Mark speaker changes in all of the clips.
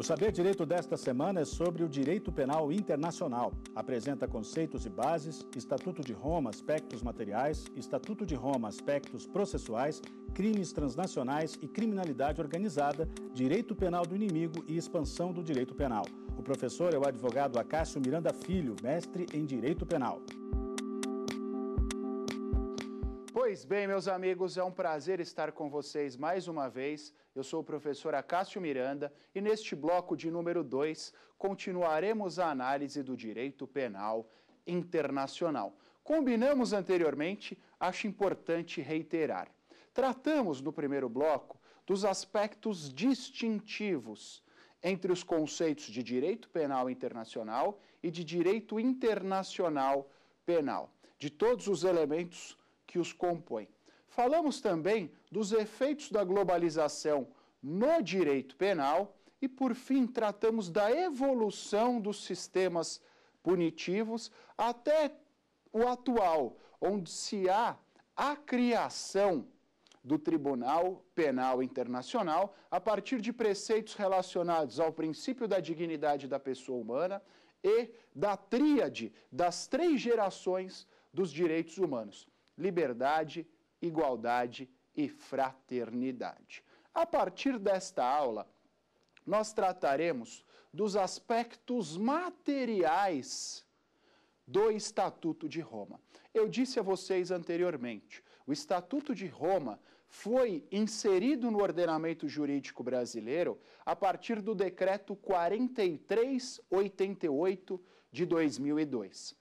Speaker 1: O Saber Direito desta semana é sobre o direito penal internacional. Apresenta conceitos e bases, Estatuto de Roma, aspectos materiais, Estatuto de Roma, aspectos processuais, crimes transnacionais e criminalidade organizada, direito penal do inimigo e expansão do direito penal. O professor é o advogado Acácio Miranda Filho, mestre em direito penal. Pois bem, meus amigos, é um prazer estar com vocês mais uma vez eu sou o professor Acácio Miranda e neste bloco de número 2 continuaremos a análise do direito penal internacional. Combinamos anteriormente, acho importante reiterar. Tratamos no primeiro bloco dos aspectos distintivos entre os conceitos de direito penal internacional e de direito internacional penal, de todos os elementos que os compõem. Falamos também dos efeitos da globalização no direito penal e, por fim, tratamos da evolução dos sistemas punitivos até o atual, onde se há a criação do Tribunal Penal Internacional a partir de preceitos relacionados ao princípio da dignidade da pessoa humana e da tríade das três gerações dos direitos humanos: liberdade, igualdade e fraternidade. A partir desta aula, nós trataremos dos aspectos materiais do Estatuto de Roma. Eu disse a vocês anteriormente, o Estatuto de Roma foi inserido no ordenamento jurídico brasileiro a partir do decreto 4388 de 2002.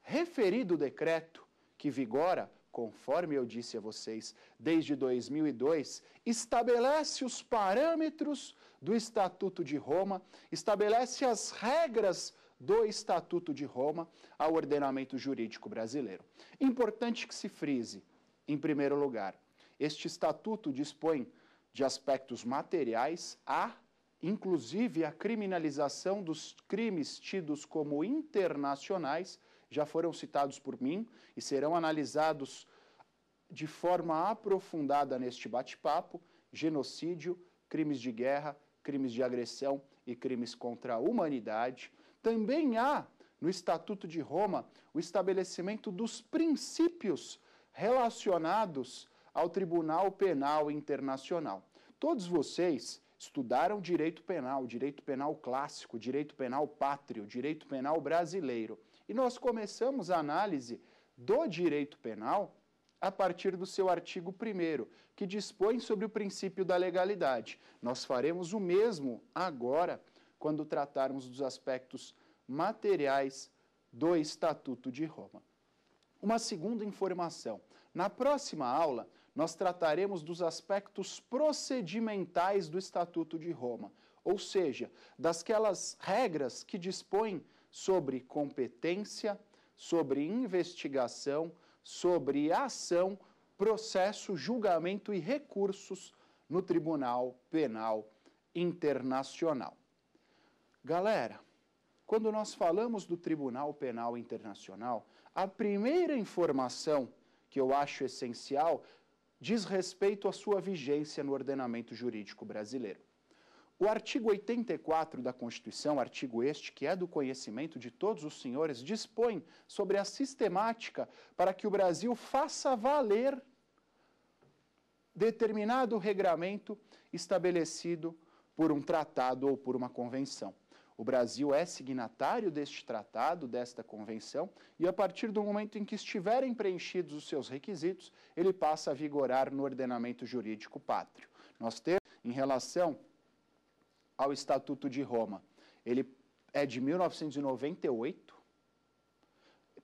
Speaker 1: Referido decreto, que vigora conforme eu disse a vocês desde 2002, estabelece os parâmetros do Estatuto de Roma, estabelece as regras do Estatuto de Roma ao ordenamento jurídico brasileiro. Importante que se frise, em primeiro lugar, este estatuto dispõe de aspectos materiais a inclusive a criminalização dos crimes tidos como internacionais já foram citados por mim e serão analisados de forma aprofundada neste bate-papo: genocídio, crimes de guerra, crimes de agressão e crimes contra a humanidade. Também há no Estatuto de Roma o estabelecimento dos princípios relacionados ao Tribunal Penal Internacional. Todos vocês estudaram direito penal, direito penal clássico, direito penal pátrio, direito penal brasileiro. E nós começamos a análise do direito penal a partir do seu artigo 1, que dispõe sobre o princípio da legalidade. Nós faremos o mesmo agora quando tratarmos dos aspectos materiais do Estatuto de Roma. Uma segunda informação: na próxima aula, nós trataremos dos aspectos procedimentais do Estatuto de Roma, ou seja, das regras que dispõem sobre competência, sobre investigação, sobre ação, processo, julgamento e recursos no Tribunal Penal Internacional. Galera, quando nós falamos do Tribunal Penal Internacional, a primeira informação que eu acho essencial diz respeito à sua vigência no ordenamento jurídico brasileiro. O artigo 84 da Constituição, artigo este que é do conhecimento de todos os senhores, dispõe sobre a sistemática para que o Brasil faça valer determinado regramento estabelecido por um tratado ou por uma convenção. O Brasil é signatário deste tratado, desta convenção, e a partir do momento em que estiverem preenchidos os seus requisitos, ele passa a vigorar no ordenamento jurídico pátrio. Nós temos, em relação ao Estatuto de Roma. Ele é de 1998,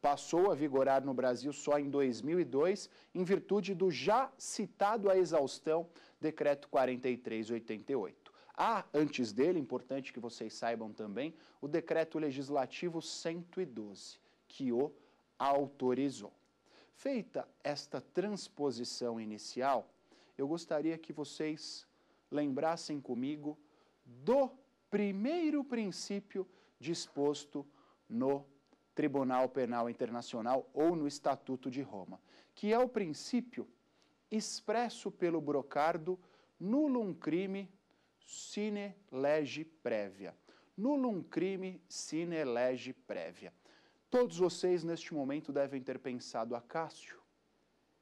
Speaker 1: passou a vigorar no Brasil só em 2002, em virtude do já citado à exaustão Decreto 4388. Há, antes dele, importante que vocês saibam também, o Decreto Legislativo 112, que o autorizou. Feita esta transposição inicial, eu gostaria que vocês lembrassem comigo do primeiro princípio disposto no Tribunal Penal Internacional ou no Estatuto de Roma, que é o princípio expresso pelo Brocardo nulum crime sine lege prévia. Nulum crime sine lege prévia. Todos vocês neste momento devem ter pensado a Cássio.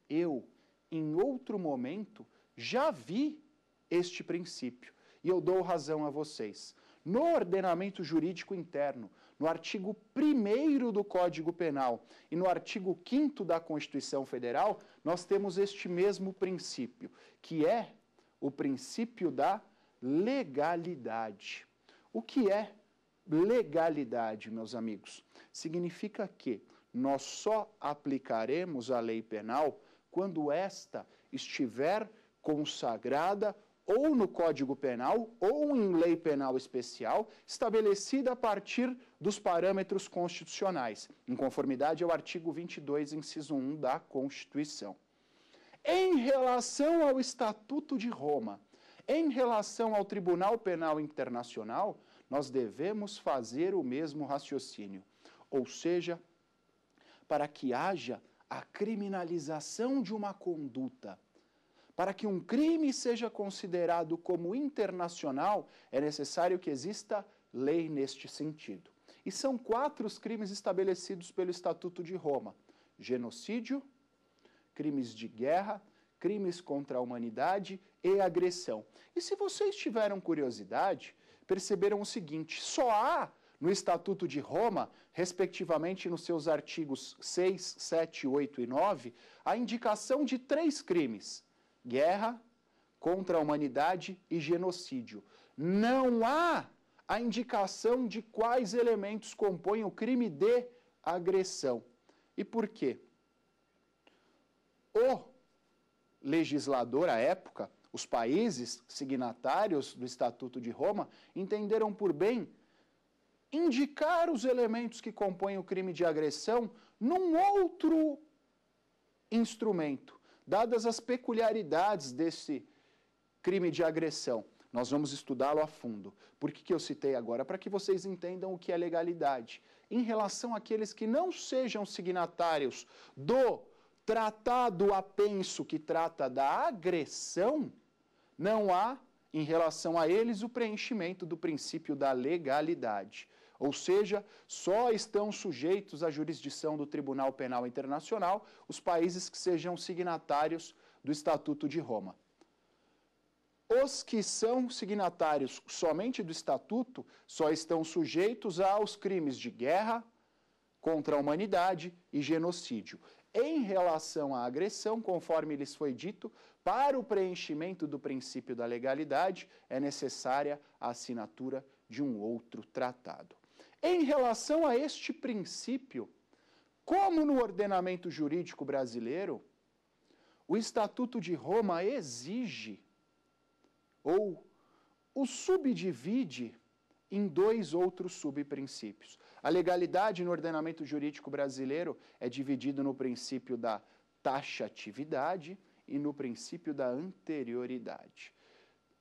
Speaker 1: Eu, em outro momento, já vi este princípio e eu dou razão a vocês. No ordenamento jurídico interno, no artigo 1 do Código Penal e no artigo 5 da Constituição Federal, nós temos este mesmo princípio, que é o princípio da legalidade. O que é legalidade, meus amigos? Significa que nós só aplicaremos a lei penal quando esta estiver consagrada ou no Código Penal ou em lei penal especial, estabelecida a partir dos parâmetros constitucionais, em conformidade ao artigo 22, inciso 1 da Constituição. Em relação ao Estatuto de Roma, em relação ao Tribunal Penal Internacional, nós devemos fazer o mesmo raciocínio, ou seja, para que haja a criminalização de uma conduta para que um crime seja considerado como internacional, é necessário que exista lei neste sentido. E são quatro os crimes estabelecidos pelo Estatuto de Roma: genocídio, crimes de guerra, crimes contra a humanidade e agressão. E se vocês tiveram curiosidade, perceberam o seguinte: só há no Estatuto de Roma, respectivamente nos seus artigos 6, 7, 8 e 9, a indicação de três crimes: guerra contra a humanidade e genocídio. Não há a indicação de quais elementos compõem o crime de agressão. E por quê? O legislador à época, os países signatários do Estatuto de Roma, entenderam por bem indicar os elementos que compõem o crime de agressão num outro instrumento, dadas as peculiaridades desse crime de agressão. Nós vamos estudá-lo a fundo. Por que, que eu citei agora? Para que vocês entendam o que é legalidade. Em relação àqueles que não sejam signatários do tratado apenso que trata da agressão, não há, em relação a eles, o preenchimento do princípio da legalidade. Ou seja, só estão sujeitos à jurisdição do Tribunal Penal Internacional os países que sejam signatários do Estatuto de Roma. Os que são signatários somente do Estatuto só estão sujeitos aos crimes de guerra contra a humanidade e genocídio. Em relação à agressão, conforme lhes foi dito, para o preenchimento do princípio da legalidade é necessária a assinatura de um outro tratado. Em relação a este princípio, como no ordenamento jurídico brasileiro, o Estatuto de Roma exige ou o subdivide em dois outros subprincípios. A legalidade no ordenamento jurídico brasileiro é dividida no princípio da taxatividade e no princípio da anterioridade.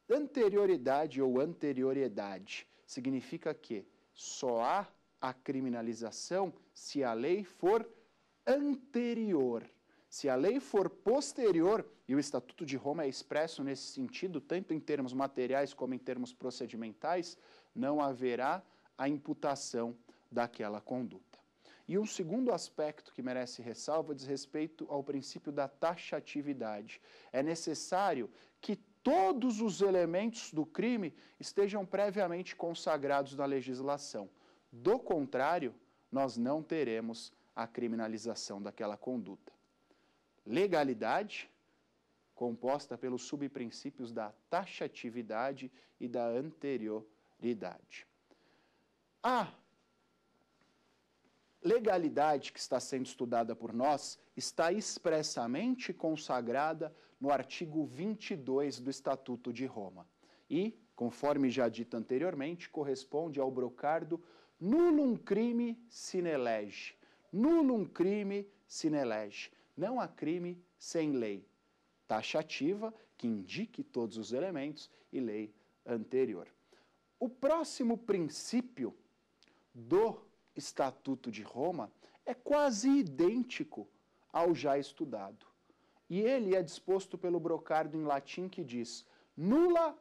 Speaker 1: Anterioridade ou anterioridade significa que só há a criminalização se a lei for anterior. Se a lei for posterior, e o Estatuto de Roma é expresso nesse sentido, tanto em termos materiais como em termos procedimentais, não haverá a imputação daquela conduta. E um segundo aspecto que merece ressalva diz respeito ao princípio da taxatividade. É necessário todos os elementos do crime estejam previamente consagrados na legislação. Do contrário, nós não teremos a criminalização daquela conduta. Legalidade, composta pelos subprincípios da taxatividade e da anterioridade. A legalidade que está sendo estudada por nós está expressamente consagrada no artigo 22 do Estatuto de Roma e, conforme já dito anteriormente, corresponde ao brocardo nulum crime sine lege. Nulum crime sine lege. Não há crime sem lei. Taxativa, que indique todos os elementos, e lei anterior. O próximo princípio do Estatuto de Roma é quase idêntico ao já estudado. E ele é disposto pelo Brocardo em latim que diz: nula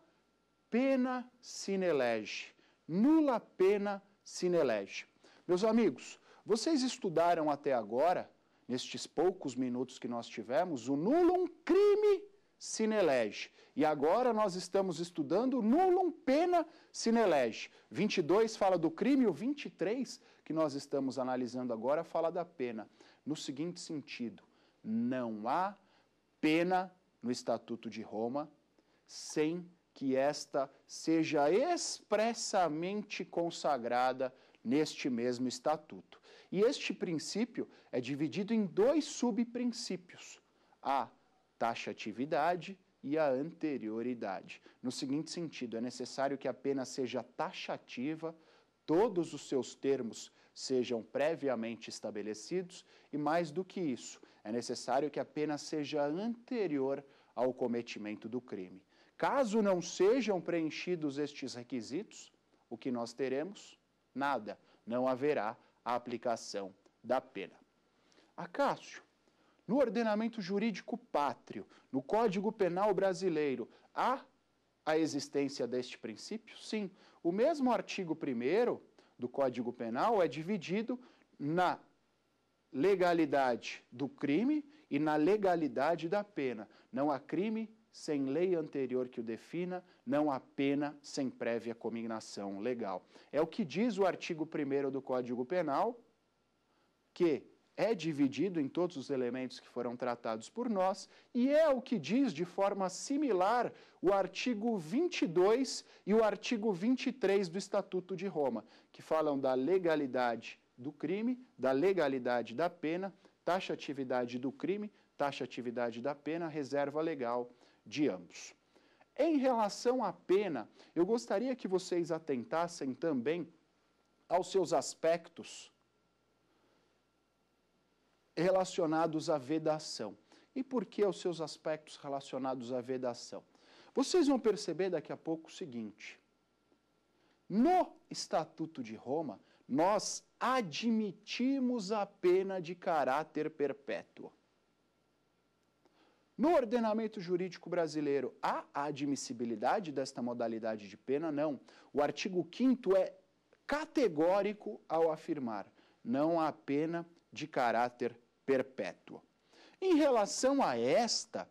Speaker 1: pena sine lege. nula pena sine lege. Meus amigos, vocês estudaram até agora, nestes poucos minutos que nós tivemos, o nulum crime sine lege. E agora nós estamos estudando nulum pena sine lege. 22 fala do crime, o 23 que nós estamos analisando agora fala da pena. No seguinte sentido, não há pena no Estatuto de Roma, sem que esta seja expressamente consagrada neste mesmo estatuto. E este princípio é dividido em dois subprincípios: a taxatividade e a anterioridade. No seguinte sentido, é necessário que a pena seja taxativa, todos os seus termos sejam previamente estabelecidos e mais do que isso, é necessário que a pena seja anterior ao cometimento do crime. Caso não sejam preenchidos estes requisitos, o que nós teremos? Nada. Não haverá a aplicação da pena. Acácio, no ordenamento jurídico pátrio, no Código Penal brasileiro, há a existência deste princípio? Sim. O mesmo artigo 1 do Código Penal é dividido na legalidade do crime e na legalidade da pena. Não há crime sem lei anterior que o defina, não há pena sem prévia cominação legal. É o que diz o artigo 1 do Código Penal, que é dividido em todos os elementos que foram tratados por nós, e é o que diz de forma similar o artigo 22 e o artigo 23 do Estatuto de Roma, que falam da legalidade do crime, da legalidade da pena, taxatividade do crime, taxatividade da pena, reserva legal de ambos. Em relação à pena, eu gostaria que vocês atentassem também aos seus aspectos relacionados à vedação. E por que aos seus aspectos relacionados à vedação? Vocês vão perceber daqui a pouco o seguinte: no Estatuto de Roma, nós admitimos a pena de caráter perpétuo. No ordenamento jurídico brasileiro, há admissibilidade desta modalidade de pena? Não. O artigo 5 é categórico ao afirmar: não há pena de caráter perpétuo. Em relação a esta,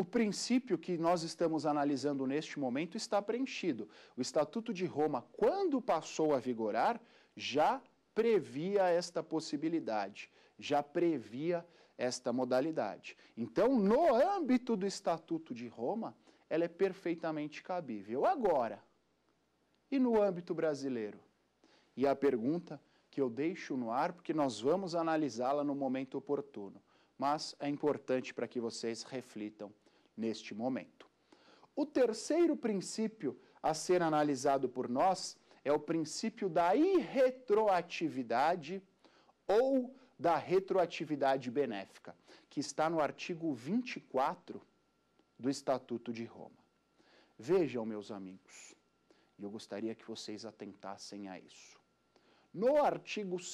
Speaker 1: o princípio que nós estamos analisando neste momento está preenchido. O Estatuto de Roma, quando passou a vigorar, já previa esta possibilidade, já previa esta modalidade. Então, no âmbito do Estatuto de Roma, ela é perfeitamente cabível. Agora, e no âmbito brasileiro? E a pergunta que eu deixo no ar, porque nós vamos analisá-la no momento oportuno, mas é importante para que vocês reflitam neste momento. O terceiro princípio a ser analisado por nós é o princípio da irretroatividade ou da retroatividade benéfica, que está no artigo 24 do Estatuto de Roma. Vejam, meus amigos, e eu gostaria que vocês atentassem a isso. No artigo 2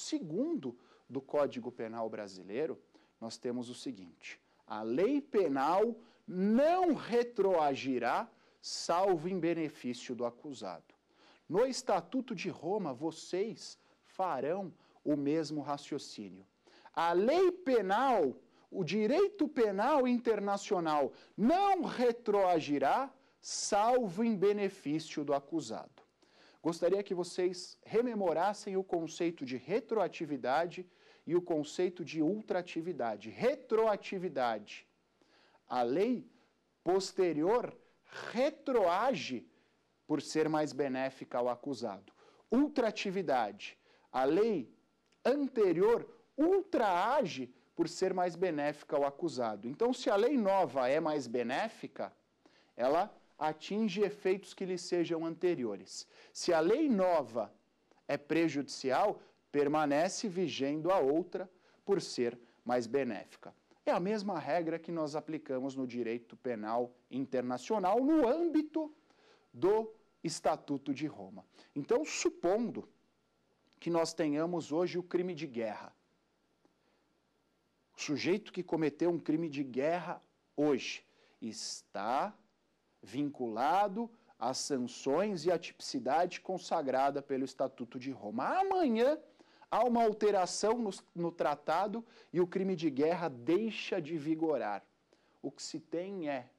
Speaker 1: do Código Penal Brasileiro, nós temos o seguinte: a lei penal não retroagirá, salvo em benefício do acusado. No Estatuto de Roma, vocês farão o mesmo raciocínio. A lei penal, o direito penal internacional, não retroagirá, salvo em benefício do acusado. Gostaria que vocês rememorassem o conceito de retroatividade e o conceito de ultratividade. Retroatividade a lei posterior retroage por ser mais benéfica ao acusado. Ultratividade. A lei anterior ultraage por ser mais benéfica ao acusado. Então, se a lei nova é mais benéfica, ela atinge efeitos que lhe sejam anteriores. Se a lei nova é prejudicial, permanece vigendo a outra por ser mais benéfica. É a mesma regra que nós aplicamos no direito penal internacional no âmbito do Estatuto de Roma. Então, supondo que nós tenhamos hoje o crime de guerra, o sujeito que cometeu um crime de guerra hoje está vinculado às sanções e à tipicidade consagrada pelo Estatuto de Roma. Amanhã, há uma alteração no, no tratado e o crime de guerra deixa de vigorar. O que se tem é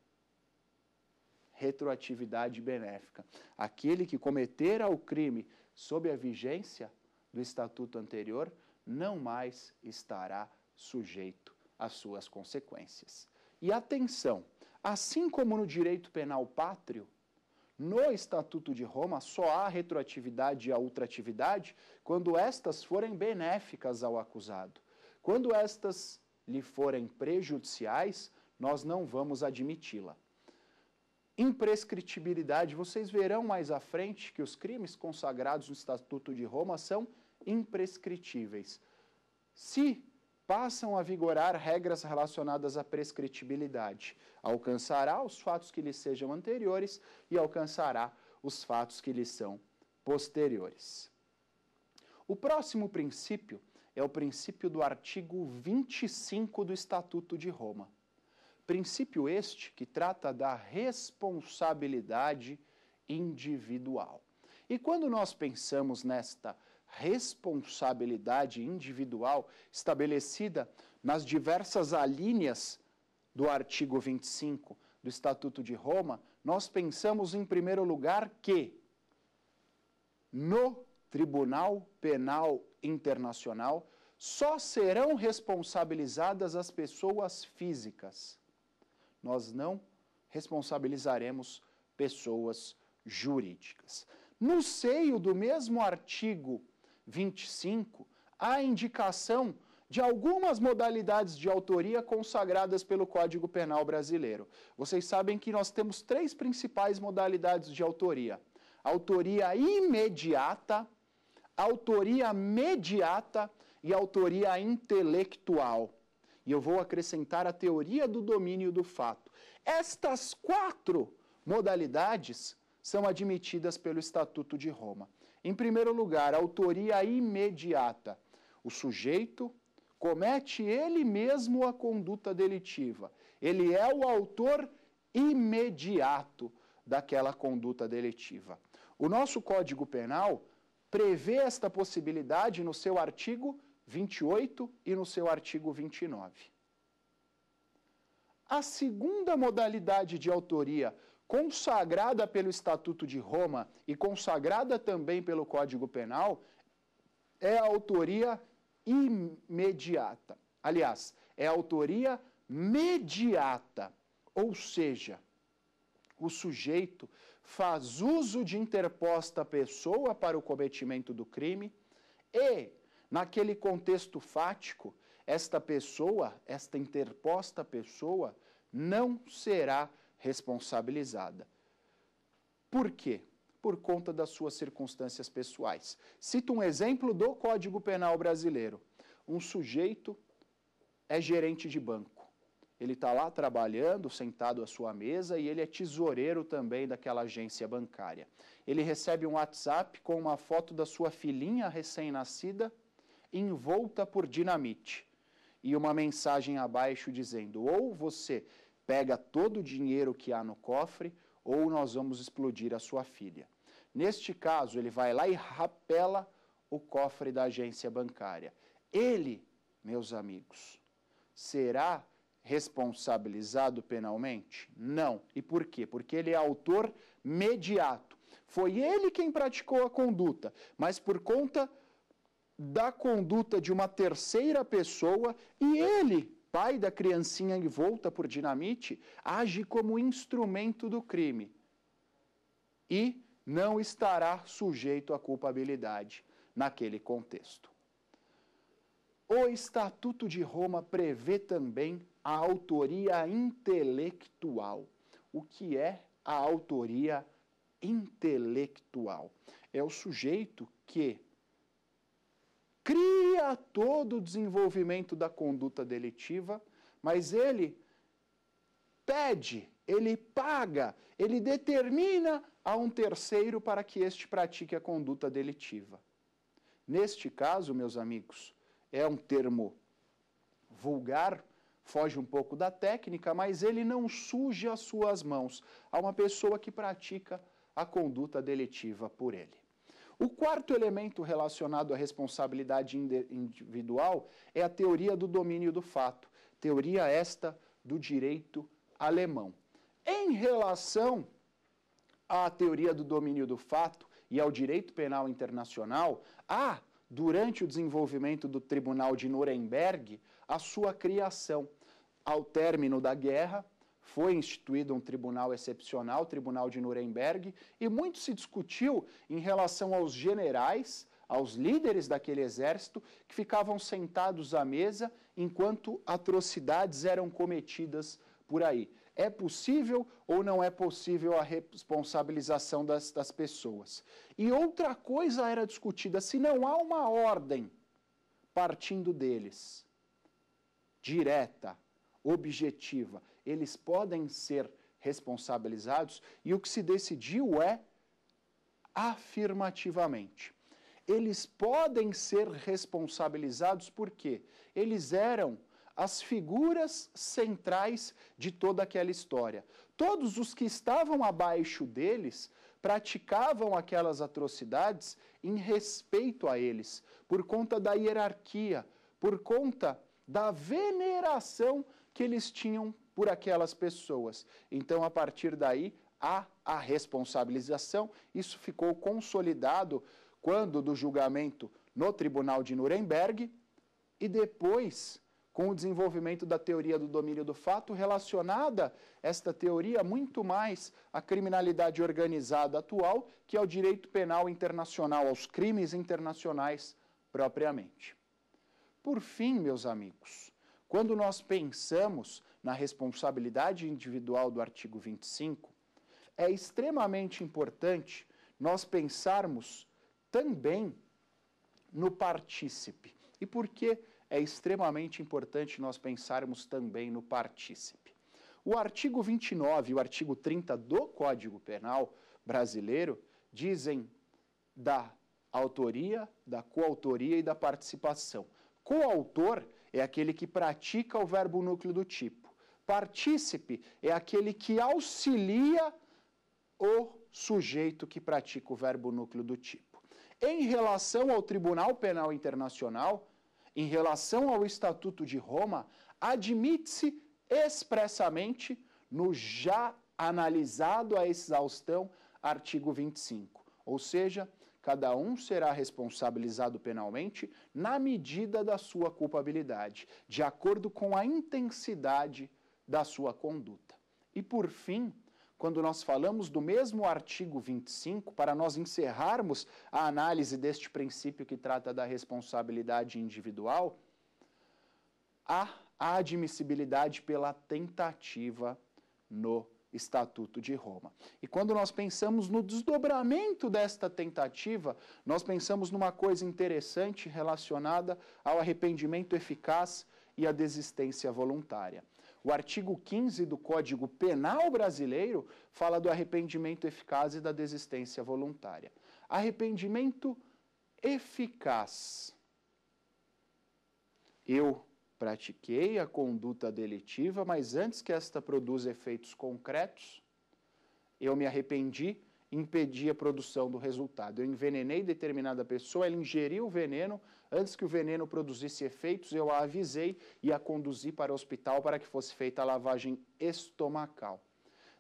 Speaker 1: retroatividade benéfica. Aquele que cometera o crime sob a vigência do estatuto anterior não mais estará sujeito às suas consequências. E atenção, assim como no direito penal pátrio, no Estatuto de Roma, só há retroatividade e a ultratividade quando estas forem benéficas ao acusado. Quando estas lhe forem prejudiciais, nós não vamos admiti-la. Imprescritibilidade, vocês verão mais à frente que os crimes consagrados no Estatuto de Roma são imprescritíveis. Se passam a vigorar regras relacionadas à prescritibilidade. Alcançará os fatos que lhe sejam anteriores e alcançará os fatos que lhe são posteriores. O próximo princípio é o princípio do artigo 25 do Estatuto de Roma. Princípio este que trata da responsabilidade individual. E quando nós pensamos nesta responsabilidade individual estabelecida nas diversas alíneas do artigo 25 do Estatuto de Roma, nós pensamos em primeiro lugar que no Tribunal Penal Internacional só serão responsabilizadas as pessoas físicas. Nós não responsabilizaremos pessoas jurídicas. No seio do mesmo artigo 25, há indicação de algumas modalidades de autoria consagradas pelo Código Penal brasileiro. Vocês sabem que nós temos três principais modalidades de autoria: autoria imediata, autoria mediata e autoria intelectual. E eu vou acrescentar a teoria do domínio do fato. Estas quatro modalidades são admitidas pelo Estatuto de Roma. Em primeiro lugar, autoria imediata. O sujeito comete ele mesmo a conduta delitiva. Ele é o autor imediato daquela conduta delitiva. O nosso Código Penal prevê esta possibilidade no seu artigo 28 e no seu artigo 29. A segunda modalidade de autoria consagrada pelo Estatuto de Roma e consagrada também pelo Código Penal, é a autoria imediata. Aliás, é a autoria mediata, ou seja, o sujeito faz uso de interposta pessoa para o cometimento do crime e, naquele contexto fático, esta pessoa, esta interposta pessoa, não será responsabilizada. Por quê? Por conta das suas circunstâncias pessoais. Cito um exemplo do Código Penal brasileiro. Um sujeito é gerente de banco. Ele está lá trabalhando, sentado à sua mesa, e ele é tesoureiro também daquela agência bancária. Ele recebe um WhatsApp com uma foto da sua filhinha recém-nascida envolta por dinamite e uma mensagem abaixo dizendo: ou você pega todo o dinheiro que há no cofre ou nós vamos explodir a sua filha. Neste caso, ele vai lá e rapela o cofre da agência bancária. Ele, meus amigos, será responsabilizado penalmente? Não. E por quê? Porque ele é autor mediato. Foi ele quem praticou a conduta, mas por conta da conduta de uma terceira pessoa e ele pai da criancinha envolta por dinamite age como instrumento do crime e não estará sujeito à culpabilidade naquele contexto. O Estatuto de Roma prevê também a autoria intelectual. O que é a autoria intelectual? É o sujeito que cria todo o desenvolvimento da conduta delitiva, mas ele pede, ele paga, ele determina a um terceiro para que este pratique a conduta delitiva. Neste caso, meus amigos, é um termo vulgar, foge um pouco da técnica, mas ele não suja as suas mãos a uma pessoa que pratica a conduta deletiva por ele. O quarto elemento relacionado à responsabilidade individual é a teoria do domínio do fato, teoria esta do direito alemão. Em relação à teoria do domínio do fato e ao direito penal internacional, há, durante o desenvolvimento do Tribunal de Nuremberg, a sua criação. Ao término da guerra, foi instituído um tribunal excepcional, o Tribunal de Nuremberg, e muito se discutiu em relação aos generais, aos líderes daquele exército, que ficavam sentados à mesa enquanto atrocidades eram cometidas por aí. É possível ou não é possível a responsabilização das, das pessoas? E outra coisa era discutida: se não há uma ordem partindo deles, direta, objetiva, eles podem ser responsabilizados e o que se decidiu é afirmativamente. Eles podem ser responsabilizados porque eles eram as figuras centrais de toda aquela história. Todos os que estavam abaixo deles praticavam aquelas atrocidades em respeito a eles, por conta da hierarquia, por conta da veneração que eles tinham por aquelas pessoas. Então, a partir daí, há a responsabilização. Isso ficou consolidado quando do julgamento no Tribunal de Nuremberg e depois com o desenvolvimento da teoria do domínio do fato, relacionada esta teoria muito mais à criminalidade organizada atual, que ao é direito penal internacional, aos crimes internacionais propriamente. Por fim, meus amigos, quando nós pensamos na responsabilidade individual do artigo 25, é extremamente importante nós pensarmos também no partícipe. E por que é extremamente importante nós pensarmos também no partícipe? O artigo 29 e o artigo 30 do Código Penal brasileiro dizem da autoria, da coautoria e da participação. Coautor é aquele que pratica o verbo núcleo do tipo. Partícipe é aquele que auxilia o sujeito que pratica o verbo núcleo do tipo. Em relação ao Tribunal Penal Internacional, em relação ao Estatuto de Roma, admite-se expressamente no já analisado a exaustão, artigo 25. Ou seja, cada um será responsabilizado penalmente na medida da sua culpabilidade, de acordo com a intensidade da sua conduta. E por fim, quando nós falamos do mesmo artigo 25, para nós encerrarmos a análise deste princípio que trata da responsabilidade individual, há a admissibilidade pela tentativa no Estatuto de Roma. E quando nós pensamos no desdobramento desta tentativa, nós pensamos numa coisa interessante relacionada ao arrependimento eficaz e à desistência voluntária. O artigo 15 do Código Penal Brasileiro fala do arrependimento eficaz e da desistência voluntária. Arrependimento eficaz. Eu pratiquei a conduta delitiva, mas antes que esta produza efeitos concretos, eu me arrependi impedir a produção do resultado. Eu envenenei determinada pessoa, ela ingeriu o veneno, antes que o veneno produzisse efeitos, eu a avisei e a conduzi para o hospital para que fosse feita a lavagem estomacal.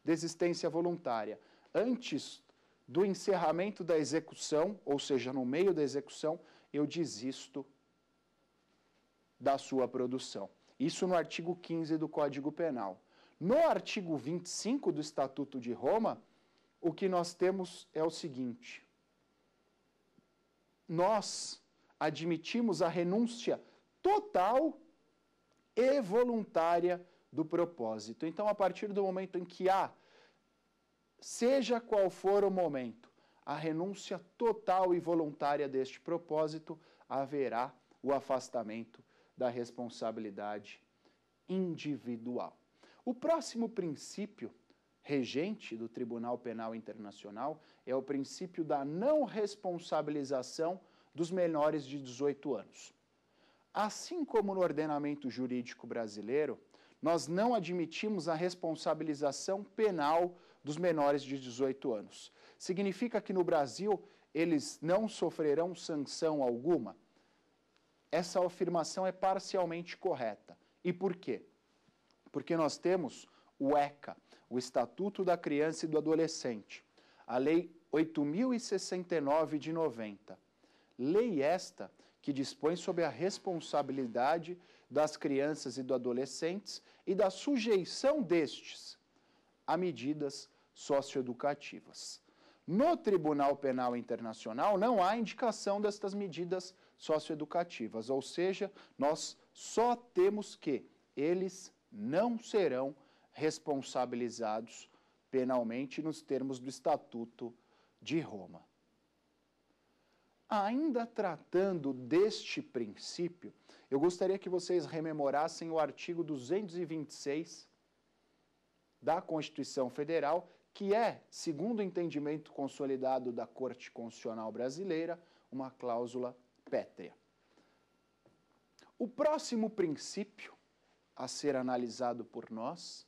Speaker 1: Desistência voluntária. Antes do encerramento da execução, ou seja, no meio da execução, eu desisto da sua produção. Isso no artigo 15 do Código Penal. No artigo 25 do Estatuto de Roma, o que nós temos é o seguinte: nós admitimos a renúncia total e voluntária do propósito. Então, a partir do momento em que há, seja qual for o momento, a renúncia total e voluntária deste propósito, haverá o afastamento da responsabilidade individual. O próximo princípio regente do Tribunal Penal Internacional é o princípio da não responsabilização dos menores de 18 anos. Assim como no ordenamento jurídico brasileiro, nós não admitimos a responsabilização penal dos menores de 18 anos. Significa que no Brasil eles não sofrerão sanção alguma? Essa afirmação é parcialmente correta. E por quê? Porque nós temos o ECA, o Estatuto da Criança e do Adolescente, a Lei 8069 de 90. Lei esta que dispõe sobre a responsabilidade das crianças e do adolescentes e da sujeição destes a medidas socioeducativas. No Tribunal Penal Internacional não há indicação destas medidas socioeducativas, ou seja, nós só temos que eles não serão responsabilizados penalmente nos termos do Estatuto de Roma. Ainda tratando deste princípio, eu gostaria que vocês rememorassem o artigo 226 da Constituição Federal, que é, segundo o entendimento consolidado da Corte Constitucional Brasileira, uma cláusula pétrea. O próximo princípio a ser analisado por nós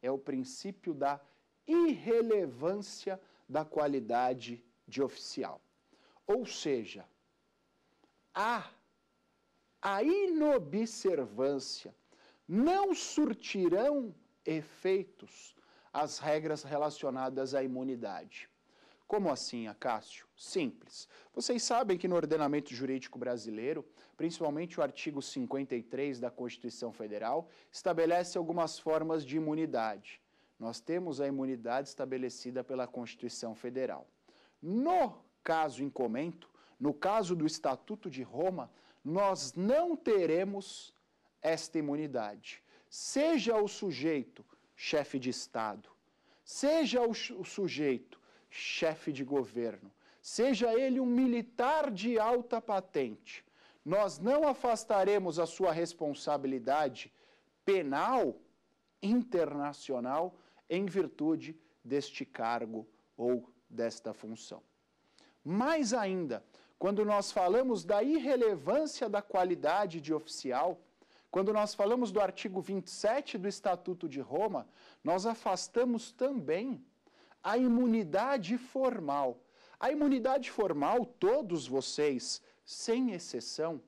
Speaker 1: é o princípio da irrelevância da qualidade de oficial. Ou seja, a, a inobservância não surtirão efeitos as regras relacionadas à imunidade. Como assim, Acácio? Simples. Vocês sabem que no ordenamento jurídico brasileiro, principalmente o artigo 53 da Constituição Federal, estabelece algumas formas de imunidade. Nós temos a imunidade estabelecida pela Constituição Federal. No caso em comento, no caso do Estatuto de Roma, nós não teremos esta imunidade. Seja o sujeito chefe de Estado, seja o, sujeito chefe de governo, seja ele um militar de alta patente, nós não afastaremos a sua responsabilidade penal internacional em virtude deste cargo ou desta função. Mais ainda, quando nós falamos da irrelevância da qualidade de oficial, quando nós falamos do artigo 27 do Estatuto de Roma, nós afastamos também a imunidade formal. A imunidade formal, todos vocês, sem exceção,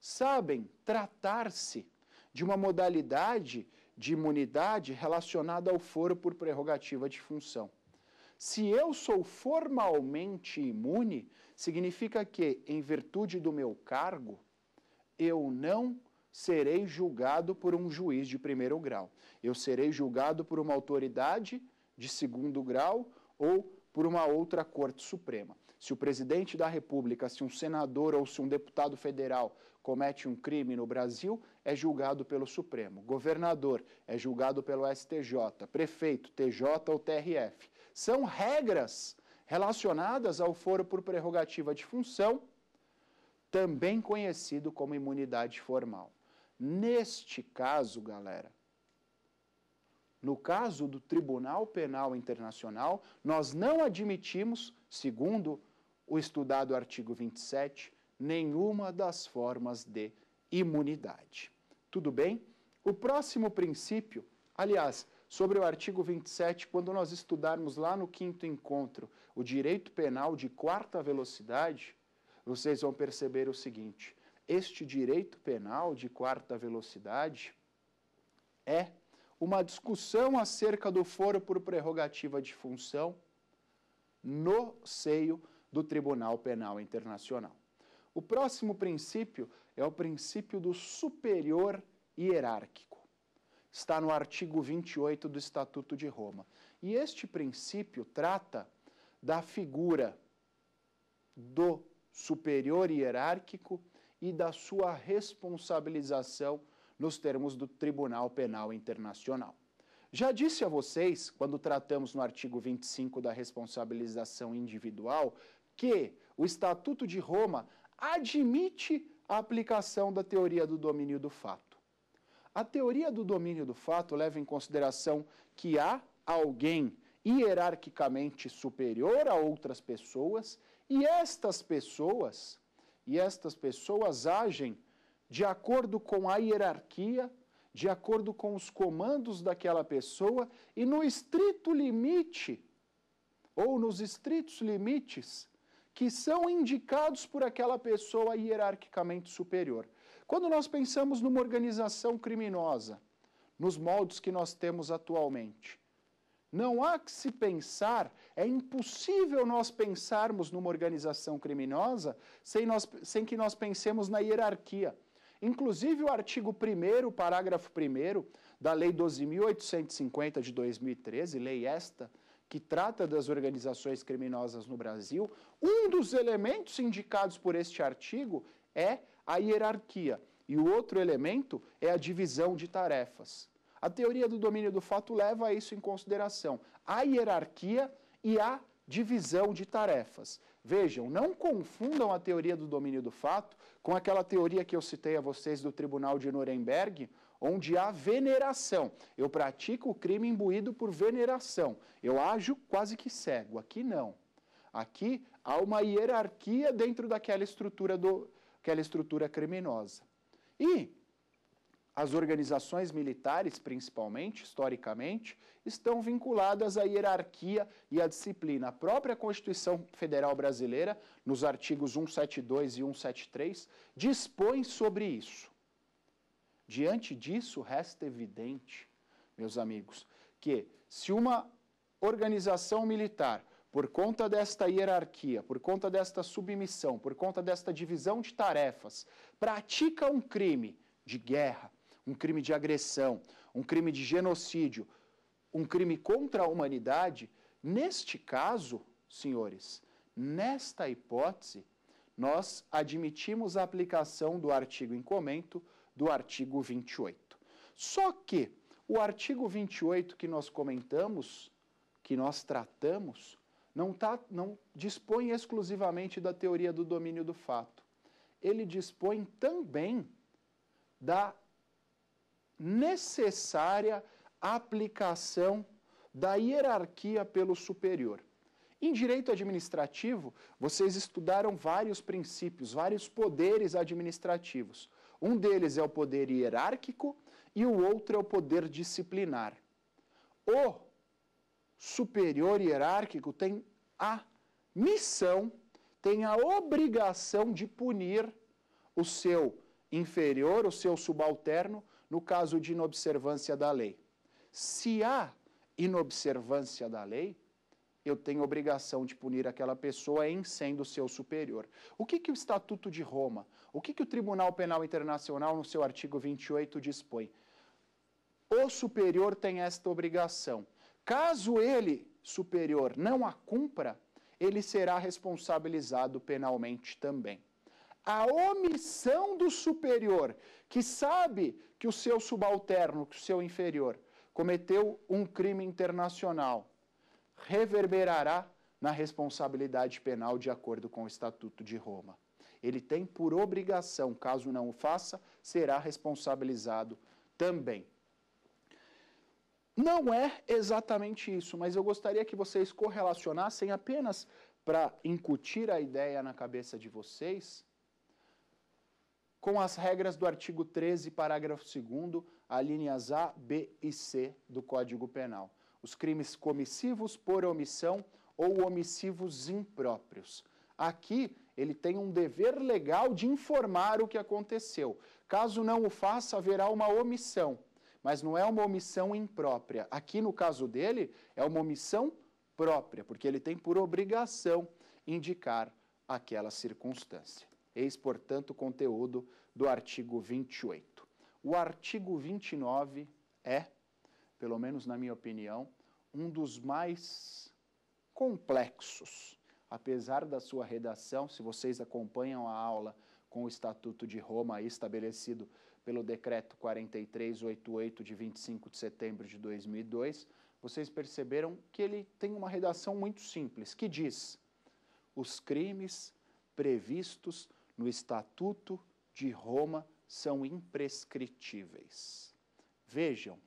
Speaker 1: sabem tratar-se de uma modalidade de imunidade relacionada ao foro por prerrogativa de função. Se eu sou formalmente imune, significa que, em virtude do meu cargo, eu não serei julgado por um juiz de primeiro grau. Eu serei julgado por uma autoridade de segundo grau ou por uma outra Corte Suprema. Se o presidente da República, se um senador ou se um deputado federal comete um crime no Brasil, é julgado pelo Supremo. Governador é julgado pelo STJ. Prefeito, TJ ou TRF. São regras relacionadas ao foro por prerrogativa de função, também conhecido como imunidade formal. Neste caso, galera, no caso do Tribunal Penal Internacional, nós não admitimos, segundo o estudado artigo 27, nenhuma das formas de imunidade. Tudo bem? O próximo princípio, aliás, sobre o artigo 27, quando nós estudarmos lá no quinto encontro o direito penal de quarta velocidade, vocês vão perceber o seguinte: este direito penal de quarta velocidade é uma discussão acerca do foro por prerrogativa de função no seio do Tribunal Penal Internacional. O próximo princípio é o princípio do superior hierárquico. Está no artigo 28 do Estatuto de Roma. E este princípio trata da figura do superior hierárquico e da sua responsabilização nos termos do Tribunal Penal Internacional. Já disse a vocês, quando tratamos no artigo 25 da responsabilização individual, que o Estatuto de Roma admite a aplicação da teoria do domínio do fato. A teoria do domínio do fato leva em consideração que há alguém hierarquicamente superior a outras pessoas e estas pessoas e estas pessoas agem de acordo com a hierarquia, de acordo com os comandos daquela pessoa e no estrito limite, ou nos estritos limites, que são indicados por aquela pessoa hierarquicamente superior. Quando nós pensamos numa organização criminosa, nos moldes que nós temos atualmente, não há que se pensar, é impossível nós pensarmos numa organização criminosa sem, nós, sem que nós pensemos na hierarquia. Inclusive, o artigo 1, parágrafo 1 da Lei 12.850 de 2013, lei esta, que trata das organizações criminosas no Brasil, um dos elementos indicados por este artigo é a hierarquia e o outro elemento é a divisão de tarefas. A teoria do domínio do fato leva isso em consideração. A hierarquia e a divisão de tarefas. Vejam, não confundam a teoria do domínio do fato com aquela teoria que eu citei a vocês do Tribunal de Nuremberg, onde há veneração. Eu pratico o crime imbuído por veneração. Eu ajo quase que cego. Aqui não. Aqui há uma hierarquia dentro daquela estrutura, do, estrutura criminosa. E as organizações militares, principalmente, historicamente, estão vinculadas à hierarquia e à disciplina. A própria Constituição Federal Brasileira, nos artigos 172 e 173, dispõe sobre isso. Diante disso, resta evidente, meus amigos, que se uma organização militar, por conta desta hierarquia, por conta desta submissão, por conta desta divisão de tarefas, pratica um crime de guerra, um crime de agressão, um crime de genocídio, um crime contra a humanidade, neste caso, senhores, nesta hipótese, nós admitimos a aplicação do artigo em comento do artigo 28. Só que o artigo 28 que nós comentamos, que nós tratamos, não, tá, não dispõe exclusivamente da teoria do domínio do fato. Ele dispõe também da necessária aplicação da hierarquia pelo superior. Em direito administrativo, vocês estudaram vários princípios, vários poderes administrativos. Um deles é o poder hierárquico e o outro é o poder disciplinar. O superior hierárquico tem a missão, tem a obrigação de punir o seu inferior, o seu subalterno, no caso de inobservância da lei. Se há inobservância da lei, eu tenho obrigação de punir aquela pessoa em sendo seu superior. O que, que o Estatuto de Roma, o que, que o Tribunal Penal Internacional, no seu artigo 28, dispõe? O superior tem esta obrigação. Caso ele, superior, não a cumpra, ele será responsabilizado penalmente também a omissão do superior, que sabe que o seu subalterno, que o seu inferior, cometeu um crime internacional, reverberará na responsabilidade penal de acordo com o Estatuto de Roma. Ele tem por obrigação, caso não o faça, será responsabilizado também. Não é exatamente isso, mas eu gostaria que vocês correlacionassem apenas para incutir a ideia na cabeça de vocês com as regras do artigo 13, parágrafo 2, alíneas A, B e C do Código Penal. Os crimes comissivos por omissão ou omissivos impróprios. Aqui, ele tem um dever legal de informar o que aconteceu. Caso não o faça, haverá uma omissão, mas não é uma omissão imprópria. Aqui, no caso dele, é uma omissão própria, porque ele tem por obrigação indicar aquela circunstância. Eis, portanto, o conteúdo do artigo 28. O artigo 29 é, pelo menos na minha opinião, um dos mais complexos. Apesar da sua redação, se vocês acompanham a aula com o Estatuto de Roma estabelecido pelo Decreto 4388 de 25 de setembro de 2002, vocês perceberam que ele tem uma redação muito simples, que diz: os crimes previstos no Estatuto de Roma são imprescritíveis. Vejam,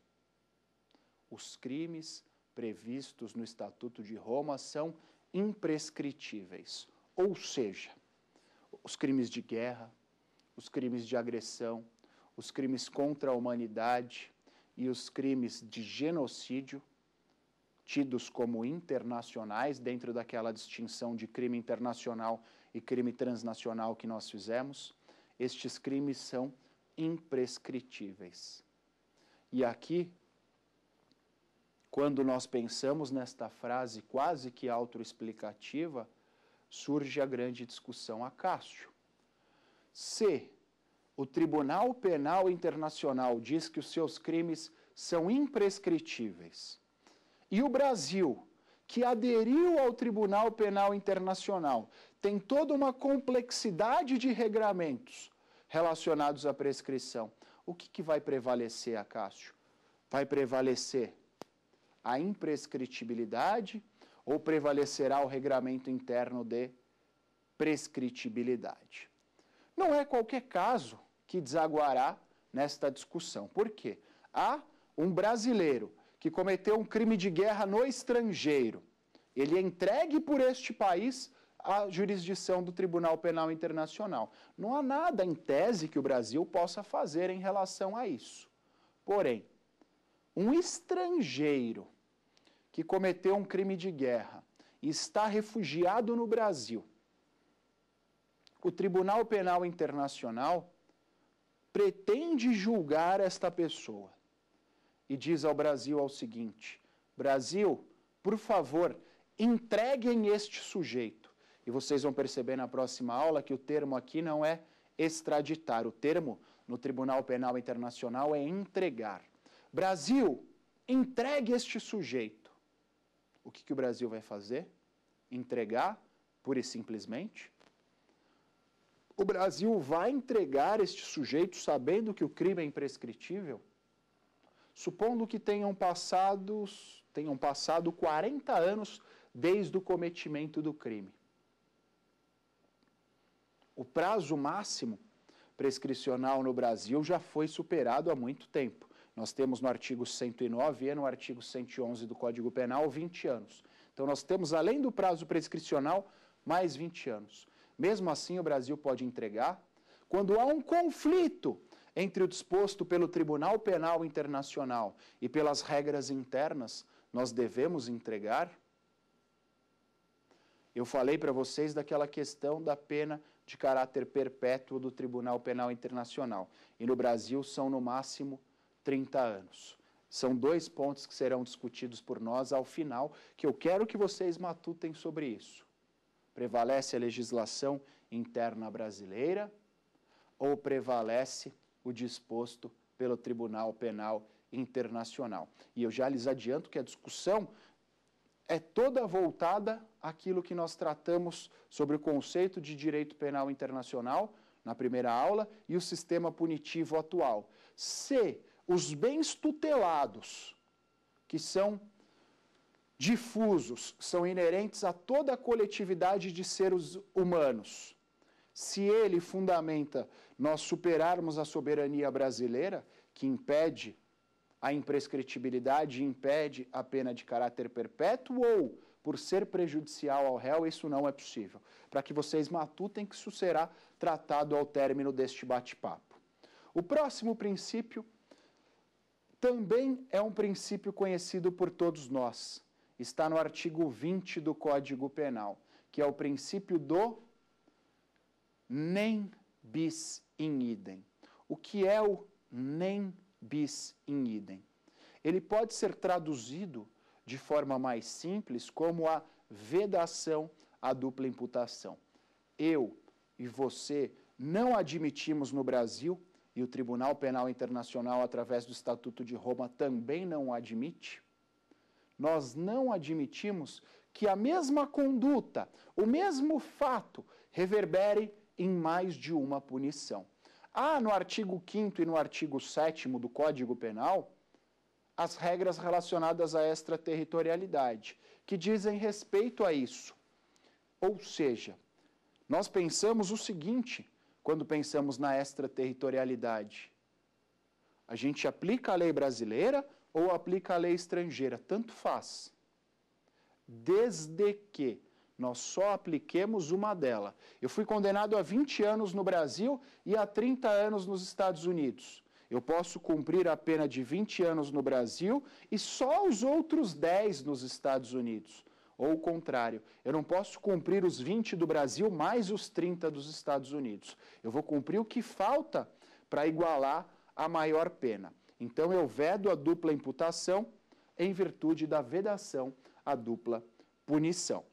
Speaker 1: os crimes previstos no Estatuto de Roma são imprescritíveis, ou seja, os crimes de guerra, os crimes de agressão, os crimes contra a humanidade e os crimes de genocídio, tidos como internacionais dentro daquela distinção de crime internacional e crime transnacional que nós fizemos, estes crimes são imprescritíveis. E aqui, quando nós pensamos nesta frase quase que autoexplicativa, surge a grande discussão a Cássio. Se o Tribunal Penal Internacional diz que os seus crimes são imprescritíveis, e o Brasil que aderiu ao Tribunal Penal Internacional, tem toda uma complexidade de regramentos relacionados à prescrição. O que, que vai prevalecer, Acácio? Vai prevalecer a imprescritibilidade ou prevalecerá o regramento interno de prescritibilidade? Não é qualquer caso que desaguará nesta discussão. Por quê? Há um brasileiro que cometeu um crime de guerra no estrangeiro, ele é entregue por este país à jurisdição do Tribunal Penal Internacional. Não há nada em tese que o Brasil possa fazer em relação a isso. Porém, um estrangeiro que cometeu um crime de guerra e está refugiado no Brasil, o Tribunal Penal Internacional pretende julgar esta pessoa e diz ao Brasil ao seguinte: Brasil, por favor, entreguem este sujeito. E vocês vão perceber na próxima aula que o termo aqui não é extraditar, o termo no Tribunal Penal Internacional é entregar. Brasil, entregue este sujeito. O que, que o Brasil vai fazer? Entregar, pura e simplesmente? O Brasil vai entregar este sujeito sabendo que o crime é imprescritível? Supondo que tenham, passado tenham passado 40 anos desde o cometimento do crime. O prazo máximo prescricional no Brasil já foi superado há muito tempo. Nós temos no artigo 109 e no artigo 111 do Código Penal 20 anos. Então, nós temos, além do prazo prescricional, mais 20 anos. Mesmo assim, o Brasil pode entregar quando há um conflito entre o disposto pelo Tribunal Penal Internacional e pelas regras internas, nós devemos entregar? Eu falei para vocês daquela questão da pena de caráter perpétuo do Tribunal Penal Internacional. E no Brasil são no máximo 30 anos. São dois pontos que serão discutidos por nós ao final, que eu quero que vocês matutem sobre isso. Prevalece a legislação interna brasileira ou prevalece o disposto pelo Tribunal Penal Internacional. E eu já lhes adianto que a discussão é toda voltada àquilo que nós tratamos sobre o conceito de direito penal internacional na primeira aula e o sistema punitivo atual. Se os bens tutelados, que são difusos, são inerentes a toda a coletividade de seres humanos, se ele fundamenta nós superarmos a soberania brasileira, que impede a imprescritibilidade, impede a pena de caráter perpétuo, ou por ser prejudicial ao réu, isso não é possível. Para que vocês matutem que isso será tratado ao término deste bate-papo. O próximo princípio também é um princípio conhecido por todos nós. Está no artigo 20 do Código Penal, que é o princípio do nem bis in idem. O que é o nem bis in idem? Ele pode ser traduzido de forma mais simples como a vedação à dupla imputação. Eu e você não admitimos no Brasil, e o Tribunal Penal Internacional, através do Estatuto de Roma, também não admite. Nós não admitimos que a mesma conduta, o mesmo fato, reverbere em mais de uma punição. Ah, no artigo 5 e no artigo 7 do Código Penal, as regras relacionadas à extraterritorialidade, que dizem respeito a isso. Ou seja, nós pensamos o seguinte quando pensamos na extraterritorialidade: a gente aplica a lei brasileira ou aplica a lei estrangeira, tanto faz. Desde que nós só apliquemos uma dela. Eu fui condenado a 20 anos no Brasil e a 30 anos nos Estados Unidos. Eu posso cumprir a pena de 20 anos no Brasil e só os outros 10 nos Estados Unidos. Ou o contrário, eu não posso cumprir os 20 do Brasil mais os 30 dos Estados Unidos. Eu vou cumprir o que falta para igualar a maior pena. Então eu vedo a dupla imputação em virtude da vedação à dupla punição.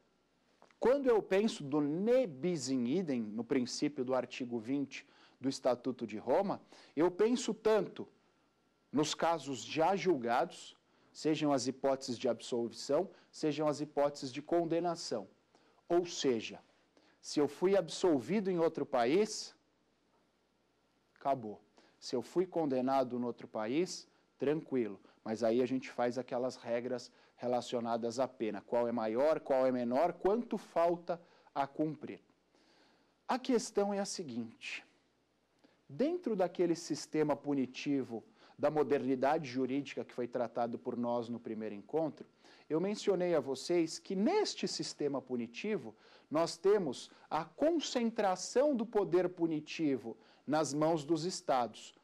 Speaker 1: Quando eu penso do ne bis in idem, no princípio do artigo 20 do Estatuto de Roma, eu penso tanto nos casos já julgados, sejam as hipóteses de absolvição, sejam as hipóteses de condenação. Ou seja, se eu fui absolvido em outro país, acabou. Se eu fui condenado em outro país, tranquilo. Mas aí a gente faz aquelas regras relacionadas à pena, qual é maior, qual é menor, quanto falta a cumprir. A questão é a seguinte: dentro daquele sistema punitivo da modernidade jurídica que foi tratado por nós no primeiro encontro, eu mencionei a vocês que neste sistema punitivo nós temos a concentração do poder punitivo nas mãos dos estados.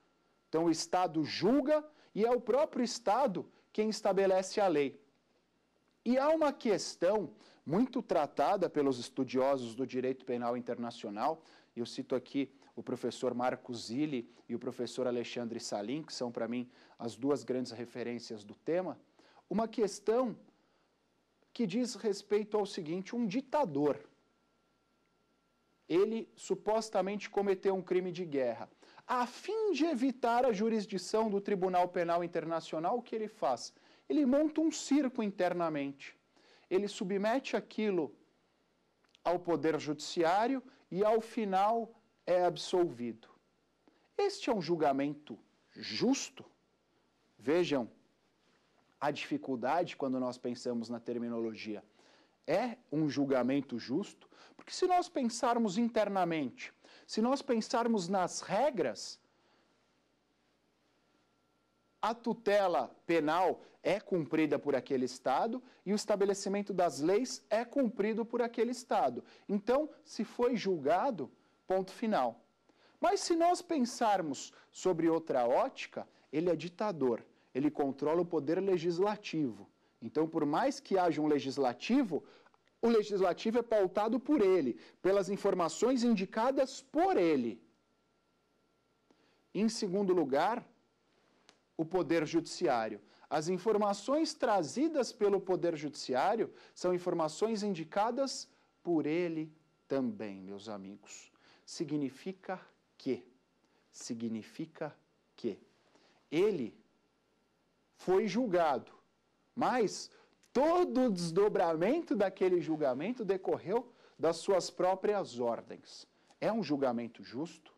Speaker 1: Então o estado julga e é o próprio estado quem estabelece a lei. E há uma questão muito tratada pelos estudiosos do direito penal internacional, eu cito aqui o professor Marco Zilli e o professor Alexandre Salim, que são para mim as duas grandes referências do tema, uma questão que diz respeito ao seguinte: um ditador. Ele supostamente cometeu um crime de guerra. A fim de evitar a jurisdição do Tribunal Penal Internacional, o que ele faz? ele monta um circo internamente. Ele submete aquilo ao poder judiciário e, ao final, é absolvido. Este é um julgamento justo? Vejam a dificuldade quando nós pensamos na terminologia. É um julgamento justo? Porque se nós pensarmos internamente, se nós pensarmos nas regras, a tutela penal é cumprida por aquele Estado e o estabelecimento das leis é cumprido por aquele Estado. Então, se foi julgado, ponto final. Mas se nós pensarmos sobre outra ótica, ele é ditador, ele controla o poder legislativo. Então, por mais que haja um legislativo, o legislativo é pautado por ele, pelas informações indicadas por ele. Em segundo lugar, o Poder Judiciário. As informações trazidas pelo Poder Judiciário são informações indicadas por ele também, meus amigos. Significa que? Significa que ele foi julgado, mas todo o desdobramento daquele julgamento decorreu das suas próprias ordens. É um julgamento justo?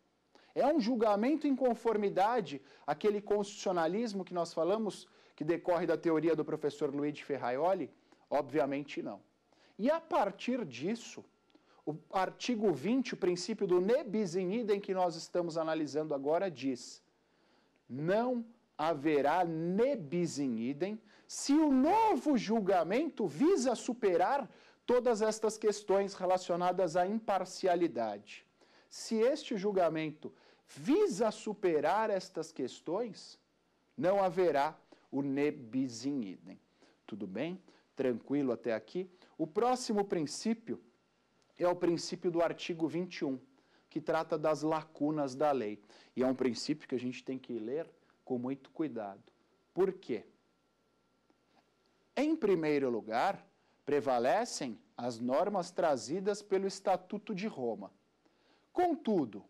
Speaker 1: É um julgamento em conformidade aquele constitucionalismo que nós falamos, que decorre da teoria do professor Luigi Ferraioli? Obviamente não. E a partir disso, o artigo 20, o princípio do nebis in idem que nós estamos analisando agora, diz: não haverá nebis in idem se o novo julgamento visa superar todas estas questões relacionadas à imparcialidade. Se este julgamento visa superar estas questões, não haverá o nebizin idem. Tudo bem? Tranquilo até aqui? O próximo princípio é o princípio do artigo 21, que trata das lacunas da lei. E é um princípio que a gente tem que ler com muito cuidado. Por quê? Em primeiro lugar, prevalecem as normas trazidas pelo Estatuto de Roma. Contudo,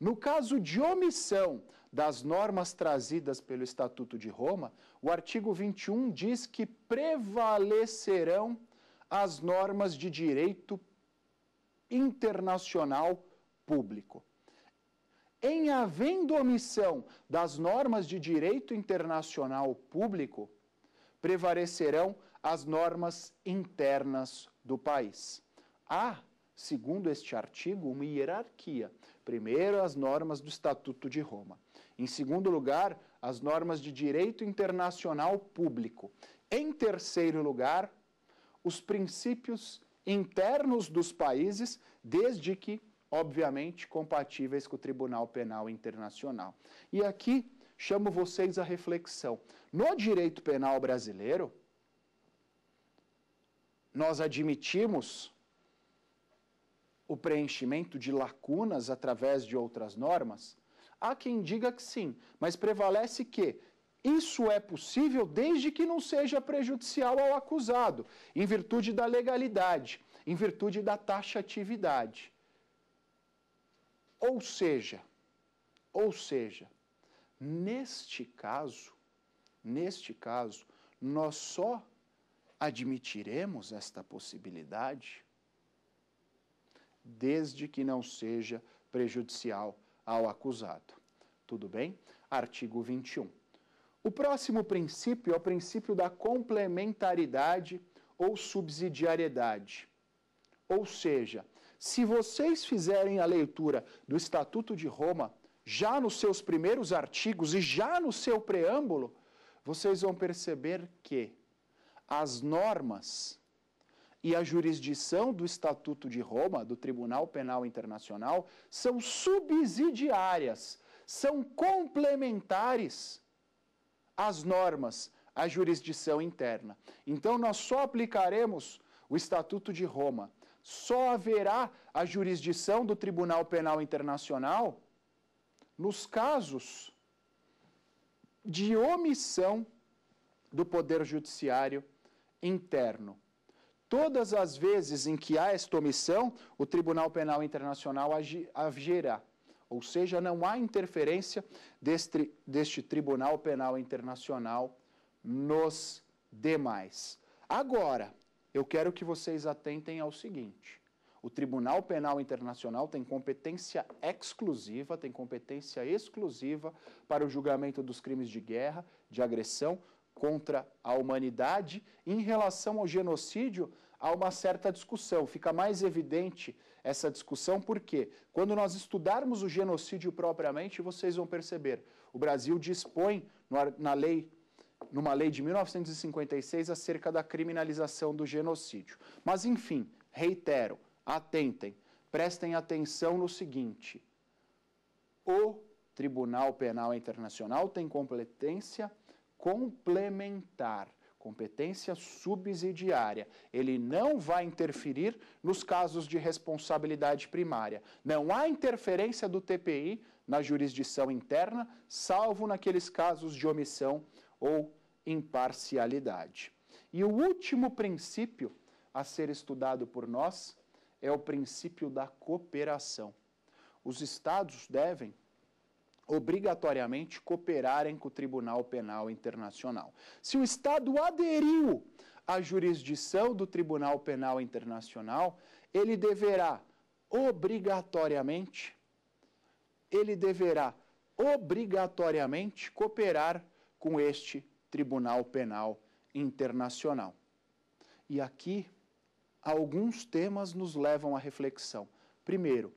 Speaker 1: no caso de omissão das normas trazidas pelo Estatuto de Roma, o artigo 21 diz que prevalecerão as normas de direito internacional público. Em havendo omissão das normas de direito internacional público, prevalecerão as normas internas do país. Há, segundo este artigo, uma hierarquia Primeiro, as normas do Estatuto de Roma. Em segundo lugar, as normas de direito internacional público. Em terceiro lugar, os princípios internos dos países, desde que, obviamente, compatíveis com o Tribunal Penal Internacional. E aqui chamo vocês à reflexão. No direito penal brasileiro, nós admitimos o preenchimento de lacunas através de outras normas? Há quem diga que sim, mas prevalece que isso é possível desde que não seja prejudicial ao acusado, em virtude da legalidade, em virtude da taxatividade. Ou seja, ou seja, neste caso, neste caso, nós só admitiremos esta possibilidade desde que não seja prejudicial ao acusado. Tudo bem? Artigo 21. O próximo princípio é o princípio da complementaridade ou subsidiariedade. Ou seja, se vocês fizerem a leitura do Estatuto de Roma, já nos seus primeiros artigos e já no seu preâmbulo, vocês vão perceber que as normas e a jurisdição do Estatuto de Roma, do Tribunal Penal Internacional, são subsidiárias, são complementares às normas, à jurisdição interna. Então, nós só aplicaremos o Estatuto de Roma, só haverá a jurisdição do Tribunal Penal Internacional nos casos de omissão do Poder Judiciário interno todas as vezes em que há esta omissão, o Tribunal Penal Internacional agirá. Ou seja, não há interferência deste, deste Tribunal Penal Internacional nos demais. Agora, eu quero que vocês atentem ao seguinte: o Tribunal Penal Internacional tem competência exclusiva, tem competência exclusiva para o julgamento dos crimes de guerra, de agressão, contra a humanidade, em relação ao genocídio, há uma certa discussão. Fica mais evidente essa discussão porque, quando nós estudarmos o genocídio propriamente, vocês vão perceber, o Brasil dispõe na lei numa lei de 1956 acerca da criminalização do genocídio. Mas enfim, reitero, atentem, prestem atenção no seguinte: o Tribunal Penal Internacional tem competência complementar, competência subsidiária. Ele não vai interferir nos casos de responsabilidade primária. Não há interferência do TPI na jurisdição interna, salvo naqueles casos de omissão ou imparcialidade. E o último princípio a ser estudado por nós é o princípio da cooperação. Os estados devem obrigatoriamente cooperarem com o Tribunal Penal Internacional. Se o Estado aderiu à jurisdição do Tribunal Penal Internacional, ele deverá obrigatoriamente ele deverá obrigatoriamente cooperar com este Tribunal Penal Internacional. E aqui alguns temas nos levam à reflexão. Primeiro,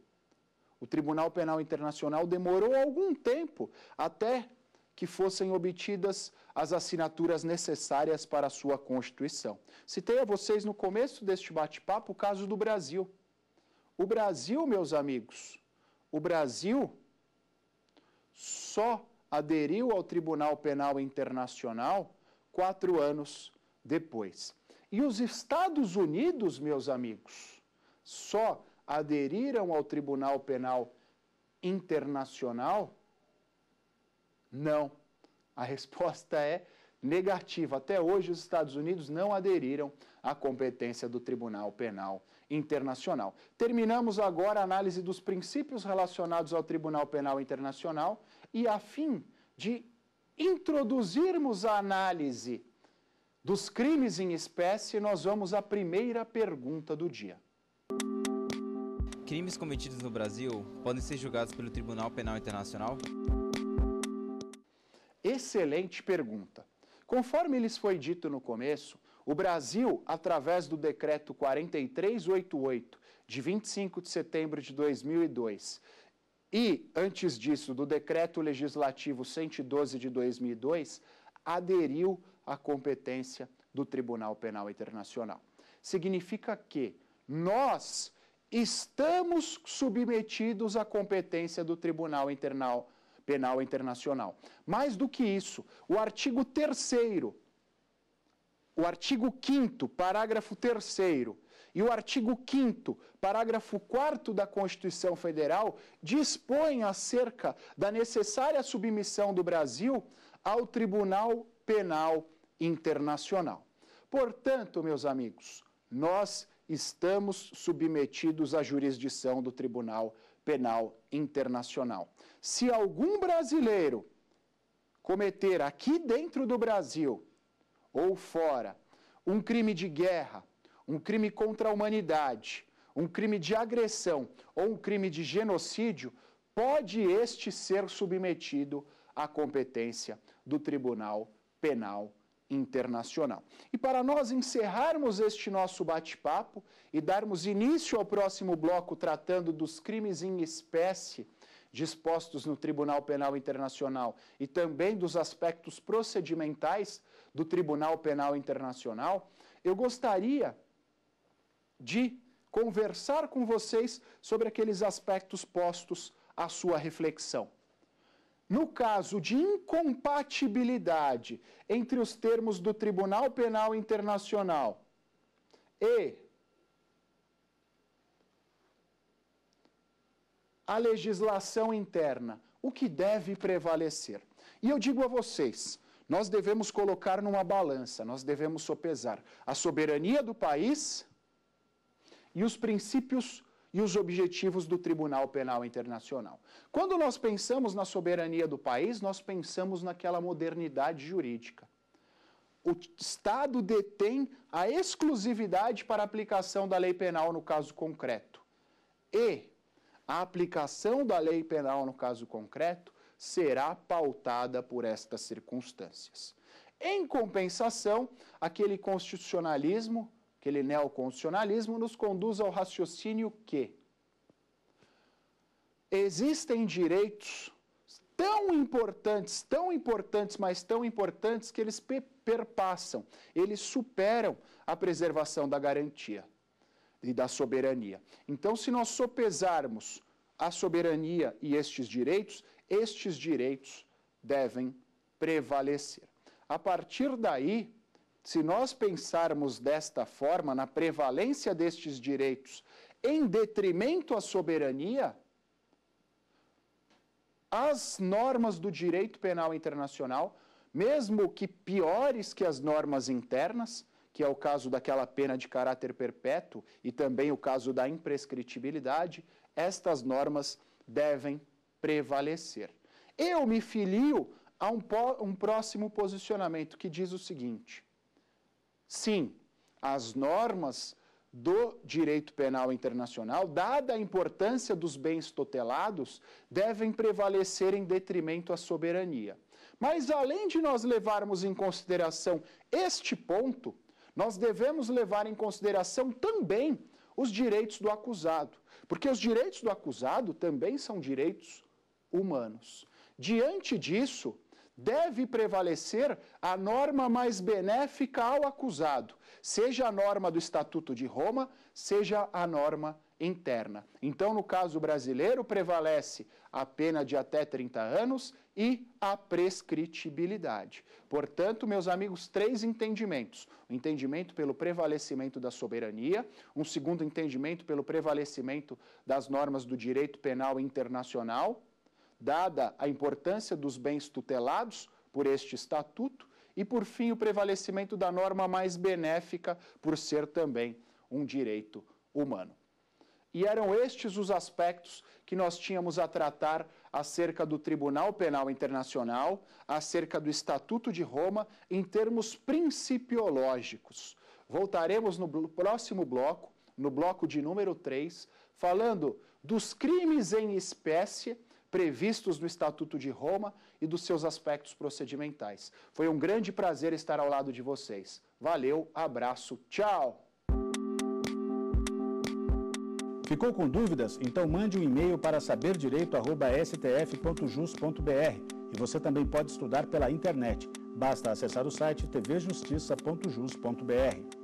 Speaker 1: o Tribunal Penal Internacional demorou algum tempo até que fossem obtidas as assinaturas necessárias para a sua constituição. Citei a vocês no começo deste bate-papo o caso do Brasil. O Brasil, meus amigos, o Brasil só aderiu ao Tribunal Penal Internacional quatro anos depois. E os Estados Unidos, meus amigos, só aderiram ao Tribunal Penal Internacional? Não. A resposta é negativa. Até hoje, os Estados Unidos não aderiram à competência do Tribunal Penal Internacional. Terminamos agora a análise dos princípios relacionados ao Tribunal Penal Internacional e, a fim de introduzirmos a análise dos crimes em espécie, nós vamos à primeira pergunta do dia. Crimes cometidos no Brasil podem ser julgados pelo Tribunal Penal Internacional? Excelente pergunta. Conforme lhes foi dito no começo, o Brasil, através do decreto 4388 de 25 de setembro de 2002 e, antes disso, do decreto legislativo 112 de 2002, aderiu à competência do Tribunal Penal Internacional. Significa que nós estamos submetidos à competência do Tribunal Internal, Penal Internacional. Mais do que isso, o artigo 3 o artigo 5 parágrafo 3 e o artigo 5 parágrafo 4 da Constituição Federal dispõem acerca da necessária submissão do Brasil ao Tribunal Penal Internacional. Portanto, meus amigos, nós estamos submetidos à jurisdição do Tribunal Penal Internacional. Se algum brasileiro cometer aqui dentro do Brasil ou fora um crime de guerra, um crime contra a humanidade, um crime de agressão ou um crime de genocídio, pode este ser submetido à competência do Tribunal Penal Internacional internacional. E para nós encerrarmos este nosso bate-papo e darmos início ao próximo bloco tratando dos crimes em espécie dispostos no Tribunal Penal Internacional e também dos aspectos procedimentais do Tribunal Penal Internacional, eu gostaria de conversar com vocês sobre aqueles aspectos postos à sua reflexão. No caso de incompatibilidade entre os termos do Tribunal Penal Internacional e a legislação interna, o que deve prevalecer? E eu digo a vocês, nós devemos colocar numa balança, nós devemos sopesar a soberania do país e os princípios e os objetivos do Tribunal Penal Internacional. Quando nós pensamos na soberania do país, nós pensamos naquela modernidade jurídica. O Estado detém a exclusividade para a aplicação da lei penal no caso concreto. E a aplicação da lei penal no caso concreto será pautada por estas circunstâncias. Em compensação, aquele constitucionalismo aquele neoconstitucionalismo, nos conduz ao raciocínio que existem direitos tão importantes, tão importantes, mas tão importantes que eles perpassam, eles superam a preservação da garantia e da soberania. Então, se nós sopesarmos a soberania e estes direitos, estes direitos devem prevalecer. A partir daí, se nós pensarmos desta forma, na prevalência destes direitos em detrimento à soberania, as normas do direito penal internacional, mesmo que piores que as normas internas, que é o caso daquela pena de caráter perpétuo e também o caso da imprescritibilidade, estas normas devem prevalecer. Eu me filio a um, um próximo posicionamento que diz o seguinte. Sim, as normas do direito penal internacional, dada a importância dos bens tutelados, devem prevalecer em detrimento à soberania. Mas além de nós levarmos em consideração este ponto, nós devemos levar em consideração também os direitos do acusado, porque os direitos do acusado também são direitos humanos. Diante disso, deve prevalecer a norma mais benéfica ao acusado, seja a norma do Estatuto de Roma, seja a norma interna. Então, no caso brasileiro, prevalece a pena de até 30 anos e a prescritibilidade. Portanto, meus amigos, três entendimentos: o entendimento pelo prevalecimento da soberania, um segundo entendimento pelo prevalecimento das normas do direito penal internacional dada a importância dos bens tutelados por este estatuto e, por fim, o prevalecimento da norma mais benéfica por ser também um direito humano. E eram estes os aspectos que nós tínhamos a tratar acerca do Tribunal Penal Internacional, acerca do Estatuto de Roma, em termos principiológicos. Voltaremos no próximo bloco, no bloco de número 3, falando dos crimes em espécie previstos no Estatuto de Roma e dos seus aspectos procedimentais. Foi um grande prazer estar ao lado de vocês. Valeu, abraço, tchau! Ficou com dúvidas? Então mande um e-mail para saberdireito.stf.jus.br e você também pode estudar pela internet. Basta acessar o site tvjustiça.jus.br.